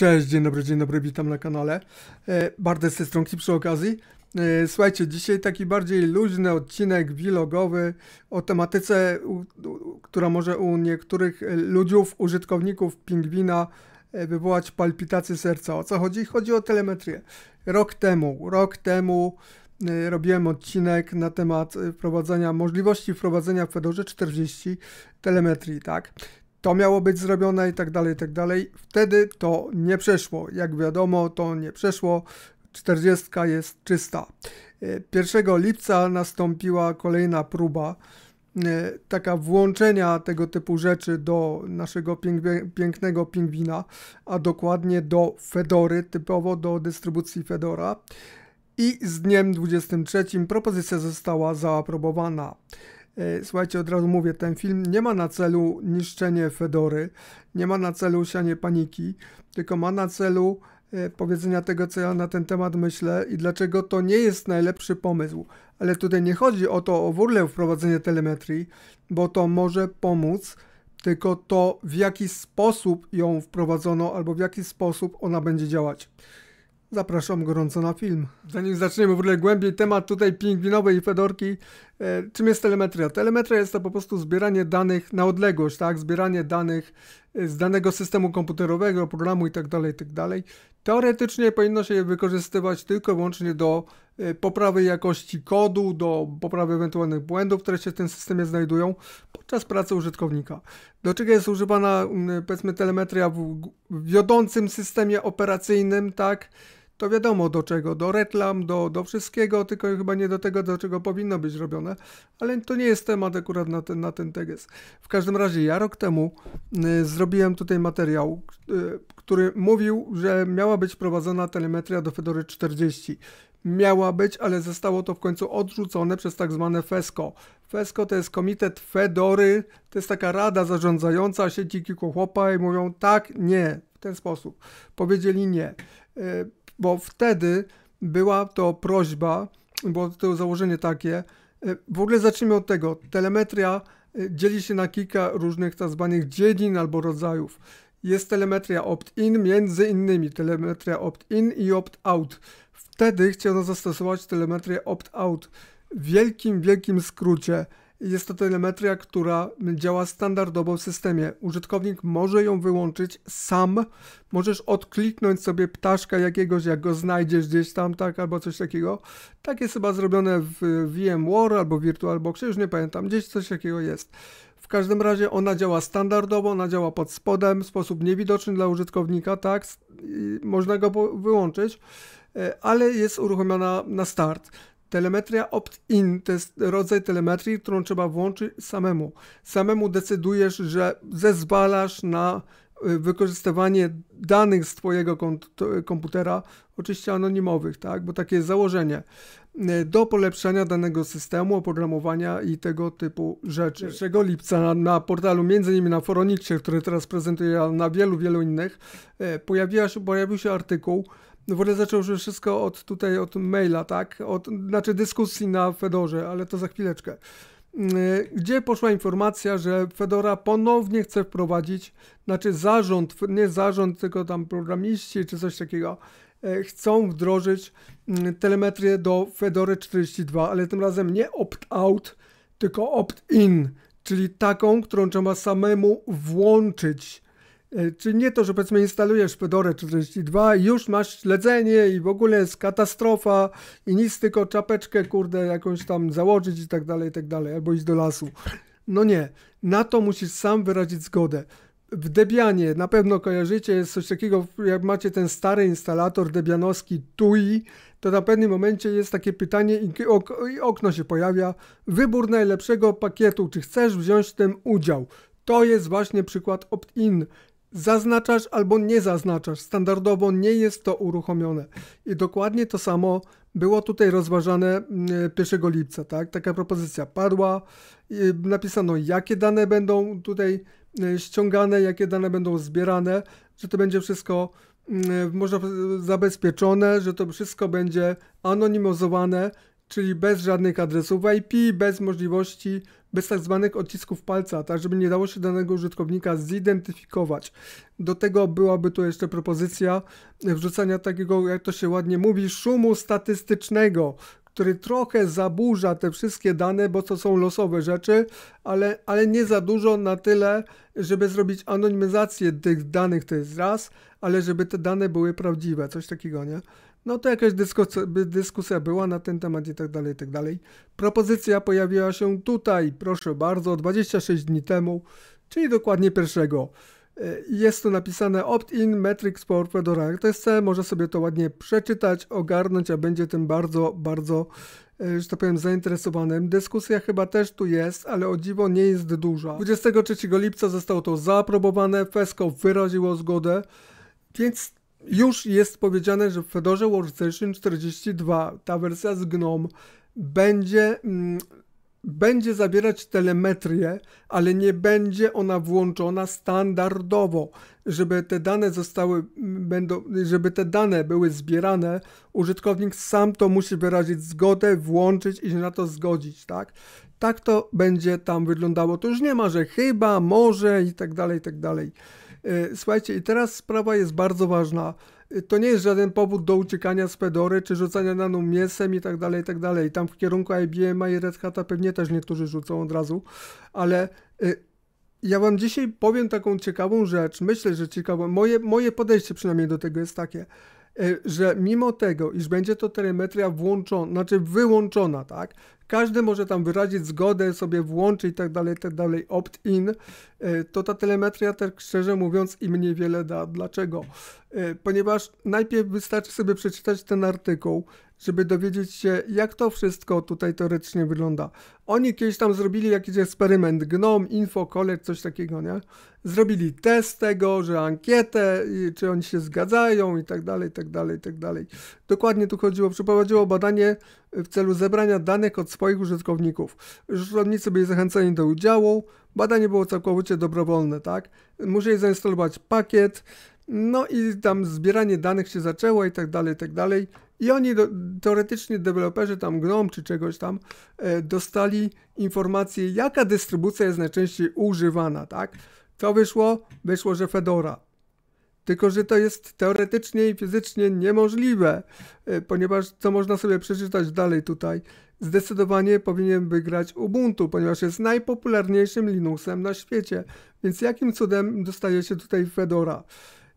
Cześć, dzień dobry, dzień dobry, witam na kanale. Bardzo e, Bartek ze stronki przy okazji. E, słuchajcie, dzisiaj taki bardziej luźny odcinek vlogowy o tematyce, która może u niektórych ludziów, użytkowników pingwina e, wywołać palpitację serca. O co chodzi? Chodzi o telemetrię. Rok temu, rok temu robiłem odcinek na temat wprowadzenia, możliwości wprowadzenia w Fedorze 40 telemetrii, tak? to miało być zrobione i tak dalej, i tak dalej. Wtedy to nie przeszło. Jak wiadomo, to nie przeszło. 40 jest czysta. 1 e, lipca nastąpiła kolejna próba e, taka włączenia tego typu rzeczy do naszego pięknego pingwina, a dokładnie do Fedory, typowo do dystrybucji Fedora. I z dniem 23 propozycja została zaaprobowana. E, słuchajcie, od razu mówię, ten film nie ma na celu niszczenie Fedory, nie ma na celu sianie paniki, tylko ma na celu e, powiedzenia tego, co ja na ten temat myślę i dlaczego to nie jest najlepszy pomysł. Ale tutaj nie chodzi o to, o w ogóle wprowadzenie telemetrii, bo to może pomóc, tylko to w jaki sposób ją wprowadzono albo w jaki sposób ona będzie działać. Zapraszam gorąco na film. Zanim zaczniemy w ogóle głębiej temat tutaj pingwinowej fedorki, e, czym jest telemetria? Telemetria jest to po prostu zbieranie danych na odległość, tak? Zbieranie danych e, z danego systemu komputerowego, programu itd., tak itd. Tak Teoretycznie powinno się je wykorzystywać tylko i wyłącznie do e, poprawy jakości kodu, do poprawy ewentualnych błędów, które się w tym systemie znajdują podczas pracy użytkownika. Do czego jest używana, mm, powiedzmy, telemetria w wiodącym systemie operacyjnym, tak? to wiadomo do czego, do reklam, do, do wszystkiego, tylko chyba nie do tego, do czego powinno być robione, ale to nie jest temat akurat na ten, na ten teges. W każdym razie ja rok temu y, zrobiłem tutaj materiał, y, który mówił, że miała być prowadzona telemetria do Fedory 40. Miała być, ale zostało to w końcu odrzucone przez tak zwane FESCO. FESCO to jest Komitet Fedory, to jest taka rada zarządzająca sieci kilku Chłopa i mówią tak, nie, w ten sposób. Powiedzieli nie. Y, bo wtedy była to prośba, było to założenie takie. E, w ogóle zacznijmy od tego. Telemetria e, dzieli się na kilka różnych tzw. Tak dziedzin albo rodzajów. Jest telemetria opt-in, między innymi telemetria opt-in i opt-out. Wtedy chciano zastosować telemetrię opt-out. W wielkim, wielkim skrócie – jest to telemetria, która działa standardowo w systemie. Użytkownik może ją wyłączyć sam. Możesz odkliknąć sobie ptaszka jakiegoś, jak go znajdziesz gdzieś tam, tak, albo coś takiego. Tak jest chyba zrobione w VMware albo VirtualBoxie, już nie pamiętam, gdzieś coś takiego jest. W każdym razie ona działa standardowo, ona działa pod spodem, w sposób niewidoczny dla użytkownika, tak, można go wyłączyć e, ale jest uruchomiona na start. Telemetria opt-in to jest rodzaj telemetrii, którą trzeba włączyć samemu. Samemu decydujesz, że zezwalasz na y, wykorzystywanie danych z Twojego y, komputera, oczywiście anonimowych, tak? bo takie jest założenie, y, do polepszenia danego systemu, oprogramowania i tego typu rzeczy. 1 lipca na, na portalu, między innymi na Foronixie, który teraz prezentuję, a na wielu, wielu innych, pojawiła się, pojawił się artykuł, w ogóle zaczął się wszystko od tutaj, od maila, tak? Od, znaczy dyskusji na Fedorze, ale to za chwileczkę. Mm, gdzie poszła informacja, że Fedora ponownie chce wprowadzić, znaczy zarząd, nie zarząd, tylko tam programiści czy coś takiego, e, chcą wdrożyć mm, telemetrię do Fedory 42, ale tym razem nie opt-out, tylko opt-in, czyli taką, którą trzeba samemu włączyć E, czy nie to, że powiedzmy instalujesz Fedora 42 i już masz śledzenie i w ogóle jest katastrofa i nic, tylko czapeczkę, kurde, jakąś tam założyć i tak dalej, i tak dalej, albo iść do lasu. No nie, na to musisz sam wyrazić zgodę. W Debianie na pewno kojarzycie, jest coś takiego, jak macie ten stary instalator debianowski TUI, to na pewnym momencie jest takie pytanie i okno się pojawia, wybór najlepszego pakietu, czy chcesz wziąć w tym udział. To jest właśnie przykład opt-in zaznaczasz albo nie zaznaczasz. Standardowo nie jest to uruchomione. I dokładnie to samo było tutaj rozważane 1 mm, lipca, tak? Taka propozycja padła, napisano jakie dane będą tutaj mm, ściągane, jakie dane będą zbierane, że to będzie wszystko mm, może zabezpieczone, że to wszystko będzie anonimizowane, czyli bez żadnych adresów IP, bez możliwości, bez tak zwanych odcisków palca, tak żeby nie dało się danego użytkownika zidentyfikować. Do tego byłaby tu jeszcze propozycja wrzucania takiego, jak to się ładnie mówi, szumu statystycznego, który trochę zaburza te wszystkie dane, bo to są losowe rzeczy, ale, ale nie za dużo na tyle, żeby zrobić anonimizację tych danych, to jest raz, ale żeby te dane były prawdziwe, coś takiego, nie? No to jakaś dyskusja, dyskusja była na ten temat i tak dalej, i tak dalej. Propozycja pojawiła się tutaj, proszę bardzo, 26 dni temu, czyli dokładnie pierwszego. E, jest tu napisane opt-in metrics for Fedora RTC. Może sobie to ładnie przeczytać, ogarnąć, a będzie tym bardzo, bardzo, e, że tak powiem, zainteresowanym. Dyskusja chyba też tu jest, ale o dziwo nie jest duża. 23 lipca zostało to zaaprobowane, FESCO wyraziło zgodę, więc już jest powiedziane, że w Fedorze Workstation 42 ta wersja z GNOME będzie, mm, będzie zawierać telemetrię, ale nie będzie ona włączona standardowo. Żeby te dane zostały, mm, będą, żeby te dane były zbierane, użytkownik sam to musi wyrazić zgodę, włączyć i się na to zgodzić, tak? Tak to będzie tam wyglądało. To już nie ma, że chyba, może i tak dalej, i tak dalej. E, słuchajcie, i teraz sprawa jest bardzo ważna. E, to nie jest żaden powód do uciekania z Fedory, czy rzucania naną mięsem i tak dalej, i tak dalej. Tam w kierunku IBM i Red Hata pewnie też niektórzy rzucą od razu, ale e, ja wam dzisiaj powiem taką ciekawą rzecz. Myślę, że ciekawą. Moje, moje podejście przynajmniej do tego jest takie. E, że mimo tego, iż będzie to telemetria włączona, znaczy wyłączona, tak, każdy może tam wyrazić zgodę, sobie włączyć i tak dalej, tak dalej, opt-in, e, to ta telemetria tak szczerze mówiąc im niewiele da. Dlaczego? E, ponieważ najpierw wystarczy sobie przeczytać ten artykuł, żeby dowiedzieć się, jak to wszystko tutaj teoretycznie wygląda. Oni kiedyś tam zrobili jakiś eksperyment, GNOME, Info, Collect, coś takiego, nie? Zrobili test tego, że ankietę, czy oni się zgadzają i tak dalej, i tak dalej, i tak dalej. Dokładnie tu chodziło, przeprowadziło badanie w celu zebrania danych od swoich użytkowników. Użytkownicy byli zachęceni do udziału, badanie było całkowicie dobrowolne, tak? Musieli zainstalować pakiet, no i tam zbieranie danych się zaczęło i tak dalej, i tak dalej. I oni do, teoretycznie deweloperzy tam GNOME czy czegoś tam e, dostali informację, jaka dystrybucja jest najczęściej używana, tak? Co wyszło? Wyszło, że Fedora. Tylko, że to jest teoretycznie i fizycznie niemożliwe, e, ponieważ co można sobie przeczytać dalej tutaj, zdecydowanie powinien wygrać Ubuntu, ponieważ jest najpopularniejszym Linuxem na świecie. Więc jakim cudem dostaje się tutaj Fedora?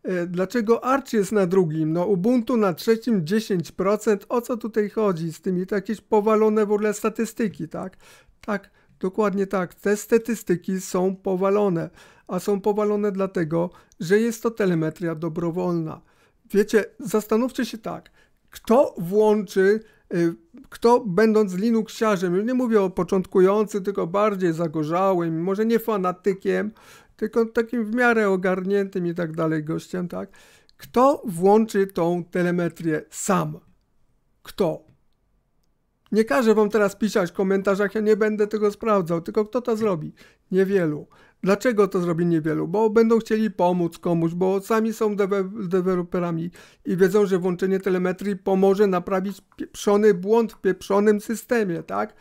E, dlaczego Arch jest na drugim? No Ubuntu na trzecim 10%. O co tutaj chodzi z tymi? jakieś powalone w ogóle statystyki, tak? Tak, dokładnie tak. Te statystyki są powalone. A są powalone dlatego, że jest to telemetria dobrowolna. Wiecie, zastanówcie się tak. Kto włączy e, kto będąc Linuxiarzem, nie mówię o początkującym, tylko bardziej zagorzałym, może nie fanatykiem, tylko takim w miarę ogarniętym i tak dalej gościem, tak? Kto włączy tą telemetrię sam? Kto? Nie każę wam teraz pisać w komentarzach, ja nie będę tego sprawdzał, tylko kto to zrobi? Niewielu. Dlaczego to zrobi niewielu? Bo będą chcieli pomóc komuś, bo sami są deweloperami i wiedzą, że włączenie telemetrii pomoże naprawić pieprzony błąd w pieprzonym systemie, tak?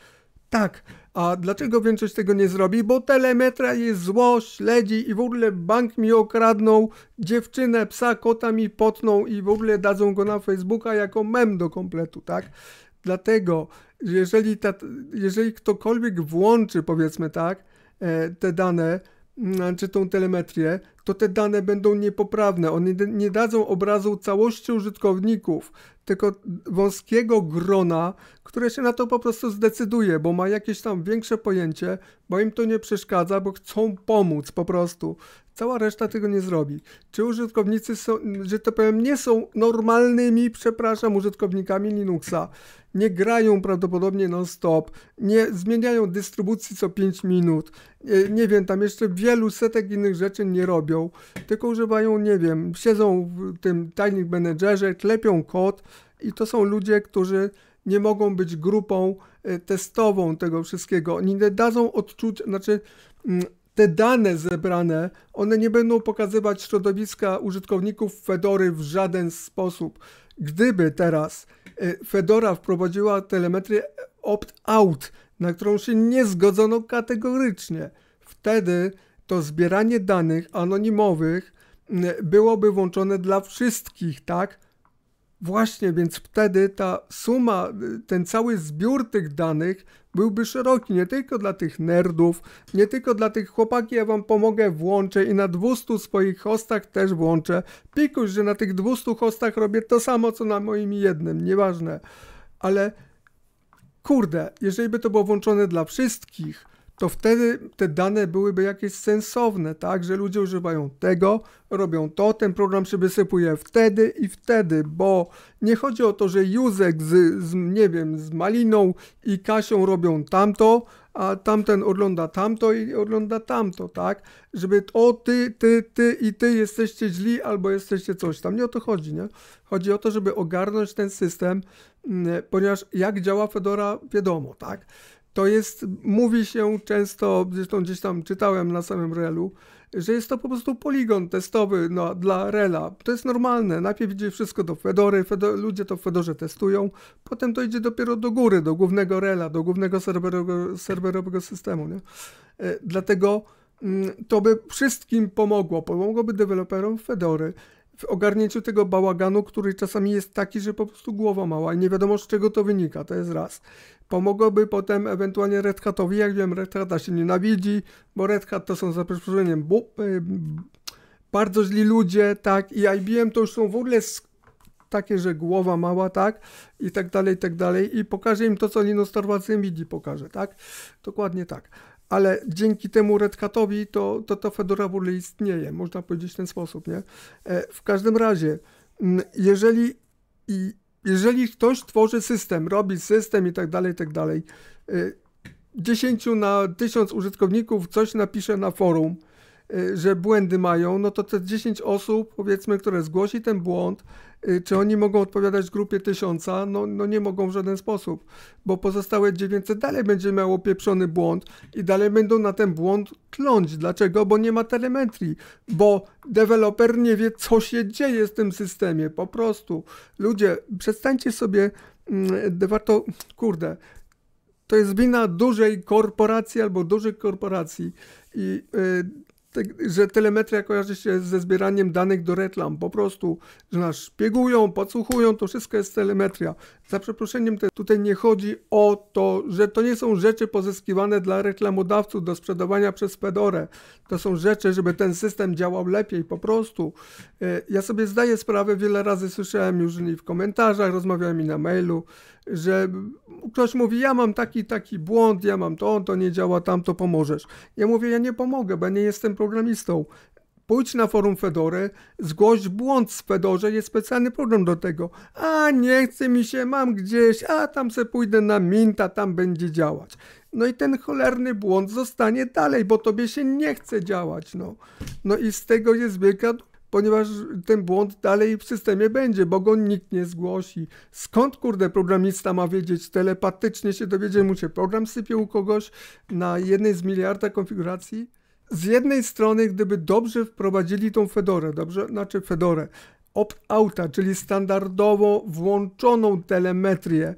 Tak. A dlaczego większość tego nie zrobi? Bo telemetra jest zło, śledzi i w ogóle bank mi okradną, dziewczynę, psa, kota mi potną i w ogóle dadzą go na Facebooka jako mem do kompletu, tak? Dlatego, jeżeli, ta, jeżeli ktokolwiek włączy, powiedzmy tak, e, te dane, czy tą telemetrię, to te dane będą niepoprawne. One nie dadzą obrazu całości użytkowników, tylko wąskiego grona, które się na to po prostu zdecyduje, bo ma jakieś tam większe pojęcie, bo im to nie przeszkadza, bo chcą pomóc po prostu. Cała reszta tego nie zrobi. Czy użytkownicy są, że to powiem, nie są normalnymi, przepraszam, użytkownikami Linuxa? Nie grają prawdopodobnie non-stop, nie zmieniają dystrybucji co 5 minut, nie, wiem, tam jeszcze wielu setek innych rzeczy nie robią, tylko używają, nie wiem, siedzą w tym tajnik menedżerze, klepią kod i to są ludzie, którzy nie mogą być grupą e, testową tego wszystkiego. Oni nie dadzą odczuć, znaczy mm, te dane zebrane, one nie będą pokazywać środowiska użytkowników Fedory w żaden sposób. Gdyby teraz e, Fedora wprowadziła telemetrię opt-out, na którą się nie zgodzono kategorycznie, wtedy to zbieranie danych anonimowych byłoby włączone dla wszystkich, tak? Właśnie, więc wtedy ta suma, ten cały zbiór tych danych byłby szeroki, nie tylko dla tych nerdów, nie tylko dla tych chłopaki, ja wam pomogę, włączę i na 200 swoich hostach też włączę. Pikuś, że na tych 200 hostach robię to samo, co na moim jednym, nieważne. Ale kurde, jeżeli by to było włączone dla wszystkich, to wtedy te dane byłyby jakieś sensowne, tak? Że ludzie używają tego, robią to, ten program się wysypuje wtedy i wtedy, bo nie chodzi o to, że Józek z, z nie wiem, z Maliną i Kasią robią tamto, a tamten ogląda tamto i ogląda tamto, tak? Żeby o ty, ty, ty i ty jesteście źli albo jesteście coś tam. Nie o to chodzi, nie? Chodzi o to, żeby ogarnąć ten system, mm, ponieważ jak działa Fedora, wiadomo, tak? to jest, mówi się często, zresztą gdzieś tam czytałem na samym relu, że jest to po prostu poligon testowy no, dla rela. To jest normalne. Najpierw idzie wszystko do Fedory, ludzie to w Fedorze testują, potem to idzie dopiero do góry, do głównego rela, do głównego serwerowego, serwerowego systemu. Nie? E, dlatego mm, to by wszystkim pomogło. Pomogłoby deweloperom Fedory, w ogarnięciu tego bałaganu, który czasami jest taki, że po prostu głowa mała i nie wiadomo z czego to wynika, to jest raz. Pomogłoby potem ewentualnie Red Hatowi, jak wiem, Red Hata się nienawidzi, bo Red Hat to są za przeproszeniem y, bardzo źli ludzie, tak, i IBM to już są w ogóle takie, że głowa mała, tak, i tak dalej, i tak dalej, i pokaże im to, co Linus Torvalds widzi, pokaże, tak, dokładnie tak ale dzięki temu Red Hatowi to, to Fedora w ogóle istnieje, można powiedzieć w ten sposób, nie? E, w każdym razie, mm, jeżeli, jeżeli ktoś tworzy system, robi system i tak dalej, i tak dalej, 10 e, na 1000 użytkowników coś napisze na forum, Y, że błędy mają, no to te 10 osób, powiedzmy, które zgłosi ten błąd, y, czy oni mogą odpowiadać grupie tysiąca? No, no nie mogą w żaden sposób, bo pozostałe 900 dalej będzie miało pieprzony błąd i dalej będą na ten błąd kląć. Dlaczego? Bo nie ma telemetrii, bo deweloper nie wie, co się dzieje z tym systemie, po prostu. Ludzie, przestańcie sobie, mm, de warto, kurde, to jest wina dużej korporacji albo dużych korporacji i... Yy, te, że telemetria kojarzy się ze zbieraniem danych do reklam. Po prostu, że nas szpiegują, podsłuchują, to wszystko jest telemetria. Za przeproszeniem, te, tutaj nie chodzi o to, że to nie są rzeczy pozyskiwane dla reklamodawców do sprzedawania przez Fedorę. To są rzeczy, żeby ten system działał lepiej, po prostu. E, ja sobie zdaję sprawę, wiele razy słyszałem już w komentarzach, rozmawiałem i na mailu, że ktoś mówi, ja mam taki, taki błąd, ja mam to, to nie działa, tam to pomożesz. Ja mówię, ja nie pomogę, bo ja nie jestem programistą. Pójdź na forum Fedory, zgłoś błąd z Fedorze, jest specjalny program do tego. A nie chce mi się, mam gdzieś, a tam se pójdę na Minta, tam będzie działać. No i ten cholerny błąd zostanie dalej, bo tobie się nie chce działać, no. No i z tego jest wielka ponieważ ten błąd dalej w systemie będzie, bo go nikt nie zgłosi. Skąd kurde programista ma wiedzieć? Telepatycznie się dowiedzie, mu się program sypie u kogoś na jednej z miliarda konfiguracji? Z jednej strony, gdyby dobrze wprowadzili tą Fedorę, dobrze, znaczy Fedorę, opt-outa, czyli standardowo włączoną telemetrię,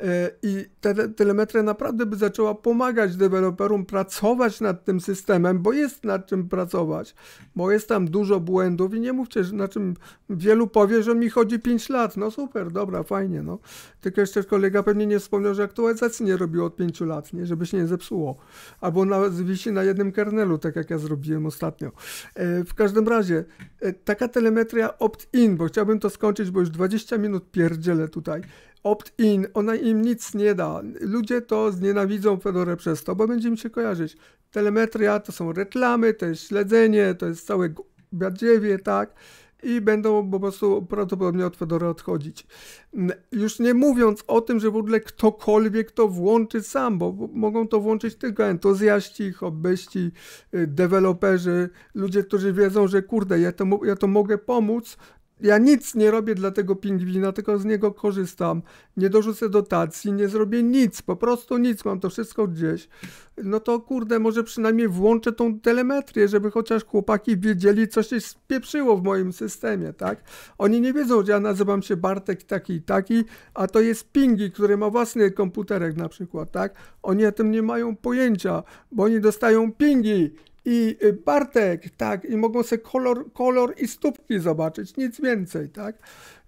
E, I ta telemetria naprawdę by zaczęła pomagać deweloperom pracować nad tym systemem, bo jest nad czym pracować, bo jest tam dużo błędów i nie mówcie, że na czym wielu powie, że mi chodzi 5 lat. No super, dobra, fajnie. No. Tylko jeszcze kolega pewnie nie wspomniał, że aktualizacji nie robiło od 5 lat, nie? żeby się nie zepsuło. Albo na, wisi na jednym kernelu, tak jak ja zrobiłem ostatnio. E, w każdym razie, e, taka telemetria opt-in, bo chciałbym to skończyć, bo już 20 minut pierdzielę tutaj opt-in, ona im nic nie da. Ludzie to znienawidzą Fedorę przez to, bo będzie im się kojarzyć. Telemetria to są reklamy, to jest śledzenie, to jest całe badziewie, tak? I będą po prostu prawdopodobnie od Fedory odchodzić. Już nie mówiąc o tym, że w ogóle ktokolwiek to włączy sam, bo mogą to włączyć tylko entuzjaści, hobbyści, y, deweloperzy, ludzie, którzy wiedzą, że kurde, ja to, ja to mogę pomóc, ja nic nie robię dla tego pingwina, tylko z niego korzystam. Nie dorzucę dotacji, nie zrobię nic, po prostu nic, mam to wszystko gdzieś. No to kurde, może przynajmniej włączę tą telemetrię, żeby chociaż chłopaki wiedzieli, co się spieprzyło w moim systemie, tak? Oni nie wiedzą, że ja nazywam się Bartek taki i taki, a to jest pingi, który ma własny komputerek na przykład, tak? Oni o tym nie mają pojęcia, bo oni dostają pingi i y, Bartek, tak, i mogą sobie kolor, kolor i stópki zobaczyć, nic więcej, tak.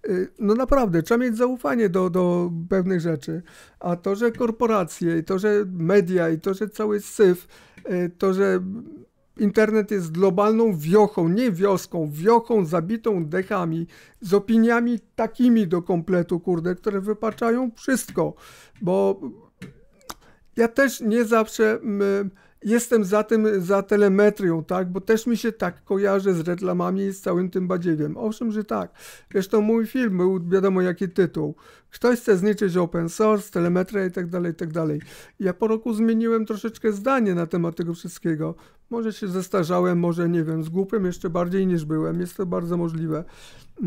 Y, no naprawdę, trzeba mieć zaufanie do, do pewnych rzeczy, a to, że korporacje, i to, że media, i to, że cały syf, y, to, że internet jest globalną wiochą, nie wioską, wiochą zabitą dechami, z opiniami takimi do kompletu, kurde, które wypaczają wszystko, bo ja też nie zawsze... My, Jestem za tym, za telemetrią, tak? Bo też mi się tak kojarzy z reklamami i z całym tym badziewiem. Owszem, że tak. Zresztą mój film był, wiadomo jaki tytuł. Ktoś chce zniszczyć open source, telemetrię i tak dalej, i tak dalej. Ja po roku zmieniłem troszeczkę zdanie na temat tego wszystkiego. Może się zestarzałem, może nie wiem, z głupym jeszcze bardziej niż byłem, jest to bardzo możliwe.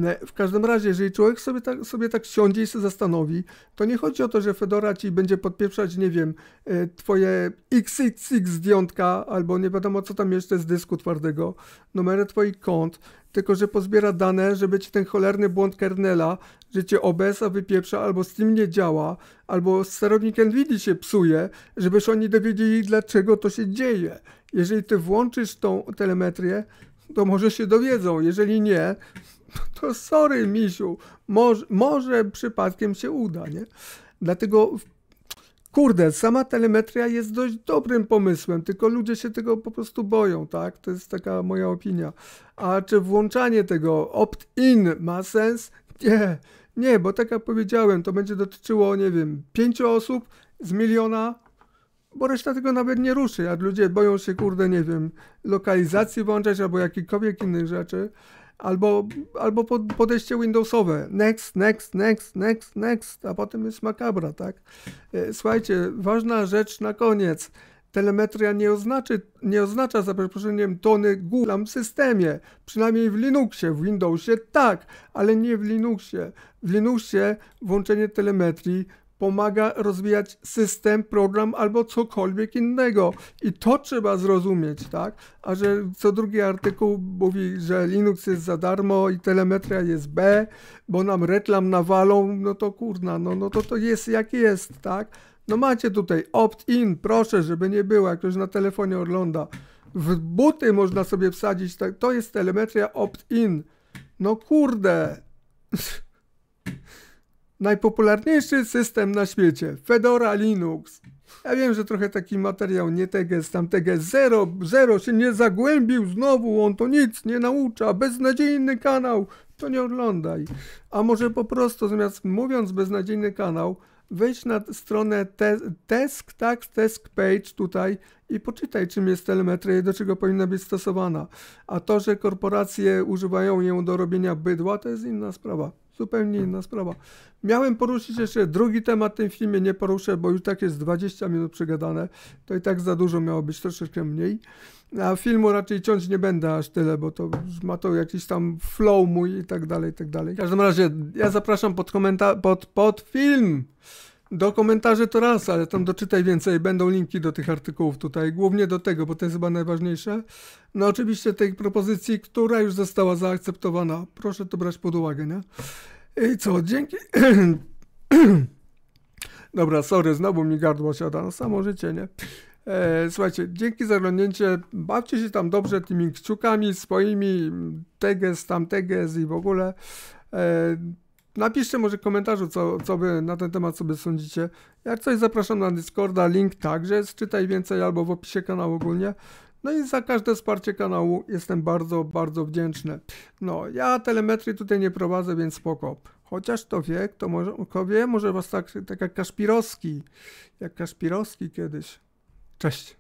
E, w każdym razie, jeżeli człowiek sobie tak, sobie tak siądzie i się zastanowi, to nie chodzi o to, że Fedora ci będzie podpieprzać, nie wiem, e, twoje XXX zdjątka, albo nie wiadomo co tam jeszcze z dysku twardego, numery twoich kont, tylko że pozbiera dane, żeby ci ten cholerny błąd kernela, że cię OBS-a wypieprza, albo Steam nie działa, albo sterownik NVIDIA się psuje, żebyś oni dowiedzieli, dlaczego to się dzieje. Jeżeli ty włączysz tą telemetrię, to może się dowiedzą. Jeżeli nie, to sorry, misiu, może, może przypadkiem się uda, nie? Dlatego Kurde, sama telemetria jest dość dobrym pomysłem, tylko ludzie się tego po prostu boją, tak? To jest taka moja opinia. A czy włączanie tego opt-in ma sens? Nie, nie, bo tak jak powiedziałem, to będzie dotyczyło, nie wiem, pięciu osób z miliona bo reszta tego nawet nie ruszy, a ludzie boją się, kurde, nie wiem, lokalizacji włączać albo jakichkolwiek innych rzeczy, albo, albo podejście Windowsowe, next, next, next, next, next, a potem jest makabra, tak? E, słuchajcie, ważna rzecz na koniec. Telemetria nie, oznaczy, nie oznacza za przeproszeniem tony gulam w systemie, przynajmniej w Linuxie, w Windowsie tak, ale nie w Linuxie. W Linuxie włączenie telemetrii pomaga rozwijać system, program albo cokolwiek innego. I to trzeba zrozumieć, tak? A że co drugi artykuł mówi, że Linux jest za darmo i telemetria jest B, bo nam reklam nawalą, no to kurna, no, no to to jest jak jest, tak? No macie tutaj opt-in, proszę, żeby nie było, jak ktoś na telefonie ogląda. W buty można sobie wsadzić, tak? to jest telemetria opt-in. No kurde. Najpopularniejszy system na świecie, Fedora Linux. Ja wiem, że trochę taki materiał nie TGS, tam TGS zero, zero się nie zagłębił znowu, on to nic nie naucza, beznadziejny kanał, to nie oglądaj. A może po prostu zamiast mówiąc beznadziejny kanał, wejdź na stronę te, Tesk, tak, Page tutaj i poczytaj, czym jest telemetria i do czego powinna być stosowana. A to, że korporacje używają ją do robienia bydła, to jest inna sprawa zupełnie inna sprawa. Miałem poruszyć jeszcze drugi temat w tym filmie, nie poruszę, bo już tak jest 20 minut przegadane, to i tak za dużo miało być, troszeczkę mniej. A filmu raczej ciąć nie będę aż tyle, bo to ma to jakiś tam flow mój i tak dalej, i tak dalej. W każdym razie ja zapraszam pod komentarz, pod, pod film. Do komentarzy to raz, ale tam doczytaj więcej. Będą linki do tych artykułów tutaj, głównie do tego, bo to jest chyba najważniejsze. No oczywiście tej propozycji, która już została zaakceptowana. Proszę to brać pod uwagę, nie? I co, dzięki... Dobra, sorry, znowu mi gardło siada, no samo życie, nie? E, słuchajcie, dzięki za oglądnięcie, bawcie się tam dobrze tymi kciukami swoimi, teges, tam teges i w ogóle. E, Napiszcie może w komentarzu, co, co wy na ten temat sobie sądzicie. Jak coś zapraszam na Discorda, link także jest, czytaj więcej albo w opisie kanału ogólnie. No i za każde wsparcie kanału jestem bardzo, bardzo wdzięczny. No, ja telemetrii tutaj nie prowadzę, więc spoko. Chociaż to wie, kto, może, kto wie, może was tak, tak jak Kaszpirowski. Jak Kaszpirowski kiedyś. Cześć.